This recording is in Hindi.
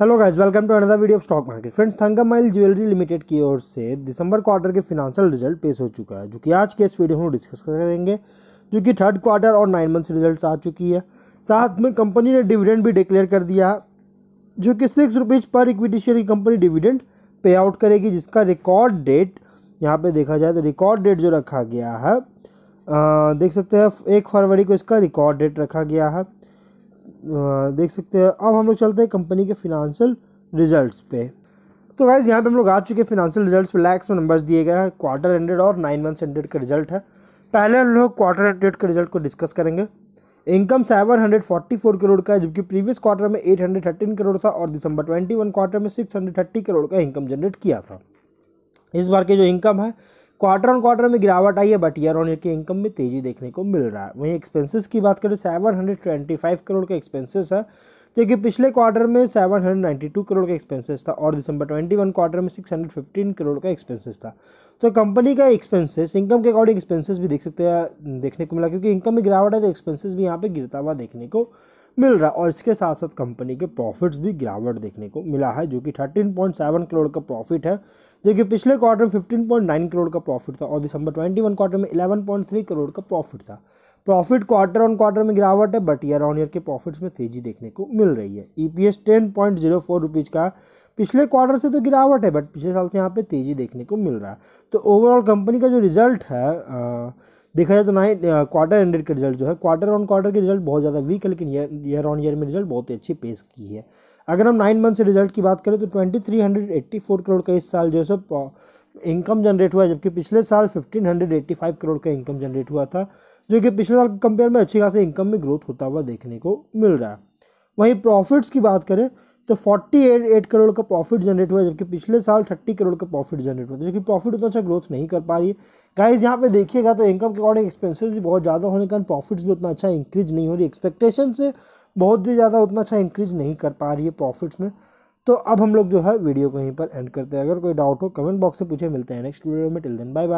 hello guys welcome to another video of stock market friends माइल ज्वेलरी लिमिटेड की ओर से दिसंबर क्वार्टर के फिनेंशियल रिजल्ट पेश हो चुका है जो कि आज के इस वीडियो में डिस्कस करेंगे जो कि थर्ड क्वार्टर और नाइन मंथ्स रिजल्ट आ चुकी है साथ में कंपनी ने डिविडेंड भी डिक्लेयर कर दिया जो कि सिक्स रुपीज़ पर इक्विटी शेयर की कंपनी डिविडेंड पे आउट करेगी जिसका रिकॉर्ड डेट यहाँ पर देखा जाए तो रिकॉर्ड डेट जो रखा गया है आ, देख सकते हैं एक फरवरी को इसका रिकॉर्ड डेट रखा गया है देख सकते हैं अब हम लोग चलते हैं कंपनी के फिनंशियल रिजल्ट्स पे तो गाइज़ यहाँ पे हम लोग आ चुके हैं फिनंशियल रिजल्ट्स पे लैक्स में नंबर्स दिए गए हैं क्वार्टर एंडेड और नाइन मंथ्स एंडेड का रिजल्ट है पहले हम लोग क्वार्टर एंडेड के रिजल्ट को डिस्कस करेंगे income seven hundred forty four crore का है जबकि प्रीवियस क्वार्टर में एट हंड्रेड थर्टीन करोड़ था और दिसंबर ट्वेंटी वन क्वार्टर में सिक्स हंड्रेड थर्टी करोड़ का इनकम जनरेट किया था इस बार की जो इनकम है क्वार्टर ऑन क्वार्टर में गिरावट आई है बट ईयर ऑन ईयर की इनकम में तेजी देखने को मिल रहा है वहीं एक्सपेंसेस की बात करें seven hundred twenty five crore का एक्सपेंसेस है जबकि पिछले क्वार्टर में seven hundred ninety two crore का एक्सपेंसेस था और दिसंबर ट्वेंटी वन क्वार्टर में सिक्स हंड्रेड फिफ्टीन करोड़ का एक्सपेंसेस था तो कंपनी का एक्सपेंसेस इनकम के अकॉर्डिंग एक्सपेंसेस भी देख सकते हैं देखने को मिला क्योंकि इनकम में गिरावट है तो एक्सपेंसेस भी यहाँ पर गिरता हुआ देखने को मिल रहा है और इसके साथ साथ कंपनी के प्रॉफिट्स भी गिरावट देखने को मिला है जो कि 13.7 करोड़ का प्रॉफिट है जो कि पिछले क्वार्टर में 15.9 करोड़ का प्रॉफिट था और दिसंबर 21 क्वार्टर में 11.3 करोड़ का प्रॉफिट था प्रॉफिट क्वार्टर ऑन क्वार्टर में गिरावट है बट ईयर ऑन ईयर के प्रॉफिट्स में तेजी देखने को मिल रही है E P S ten point zero four rupees का पिछले क्वार्टर से तो गिरावट है बट पिछले साल से यहाँ पे तेजी देखने को मिल रहा है तो ओवरऑल कंपनी का जो रिजल्ट है आ, देखा जाए तो ना ही क्वार्टर एंडेड के रिजल्ट जो है क्वार्टर ऑन क्वार्टर के रिजल्ट बहुत ज़्यादा वीक है लेकिन ईयर ऑन ईयर में रिजल्ट बहुत ही अच्छी पेश की है अगर हम नाइन मंथ से रिजल्ट की बात करें तो twenty three hundred eighty four crore का इस साल जो है सो इनकम जनरेट हुआ जबकि पिछले साल fifteen hundred eighty five crore का इनकम जनरेट हुआ था जो कि पिछले साल कंपेयर में अच्छी खासी इनकम में ग्रोथ होता हुआ देखने को मिल रहा है वहीं प्रॉफिट्स की बात करें तो 48 करोड़ का प्रॉफिट जनरेट हुआ जबकि पिछले साल 30 करोड़ का प्रॉफिट जनरेट हुआ जबकि प्रॉफिट उतना अच्छा ग्रोथ नहीं कर पा रही है गाइज यहाँ पे देखिएगा तो इनकम के अकॉर्डिंग एक्सपेंसेस भी बहुत ज़्यादा होने के कारण प्रॉफिट्स भी उतना अच्छा इंक्रीज नहीं हो रही एक्सपेक्टेशन से बहुत ही ज़्यादा उतना अच्छा इंक्रीज नहीं कर पा रही है प्रॉफिट्स में तो अब हम लोग जो है वीडियो को यहीं पर एंड करते हैं अगर कोई डाउट हो कमेंट बॉक्स से पूछे मिलते हैं नेक्स्ट वीडियो में टिल देन बाय बाय